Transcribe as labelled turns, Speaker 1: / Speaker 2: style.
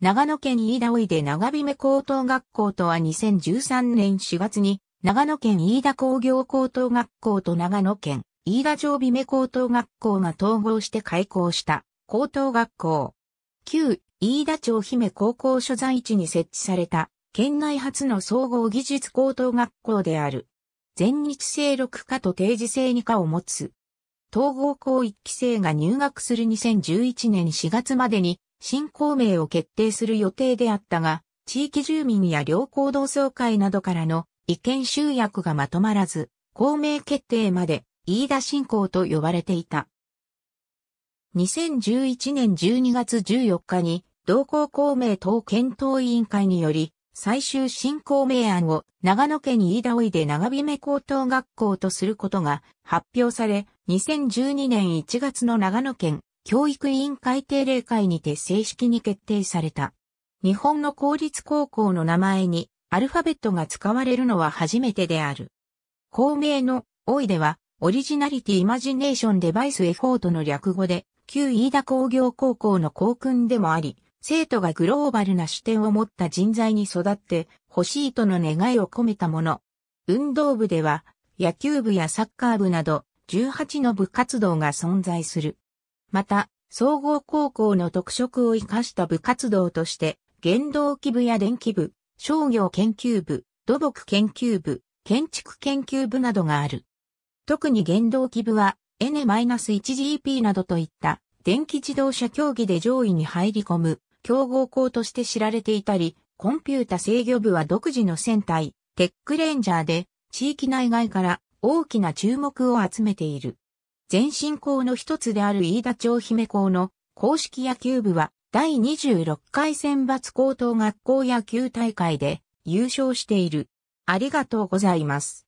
Speaker 1: 長野県飯田おで長姫高等学校とは2013年4月に、長野県飯田工業高等学校と長野県飯田町姫目高等学校が統合して開校した高等学校。旧飯田町姫高校所在地に設置された県内初の総合技術高等学校である。全日制6科と定時制2科を持つ。統合校1期生が入学する2011年4月までに新公明を決定する予定であったが、地域住民や両校同窓会などからの意見集約がまとまらず、公明決定まで飯田新公と呼ばれていた。2011年12月14日に、同校公明党検討委員会により、最終新公明案を長野県飯田追で長姫高等学校とすることが発表され、2012年1月の長野県教育委員会定例会にて正式に決定された。日本の公立高校の名前にアルファベットが使われるのは初めてである。公明の大井では、オリジナリティイマジネーションデバイスエフォートの略語で、旧飯田工業高校の校訓でもあり、生徒がグローバルな視点を持った人材に育って欲しいとの願いを込めたもの。運動部では、野球部やサッカー部など、18の部活動が存在する。また、総合高校の特色を生かした部活動として、原動機部や電気部、商業研究部、土木研究部、建築研究部などがある。特に原動機部は、N-1GP などといった電気自動車競技で上位に入り込む競合校として知られていたり、コンピュータ制御部は独自の戦隊、テックレンジャーで地域内外から大きな注目を集めている。前身校の一つである飯田町姫校の公式野球部は第26回選抜高等学校野球大会で優勝している。ありがとうございます。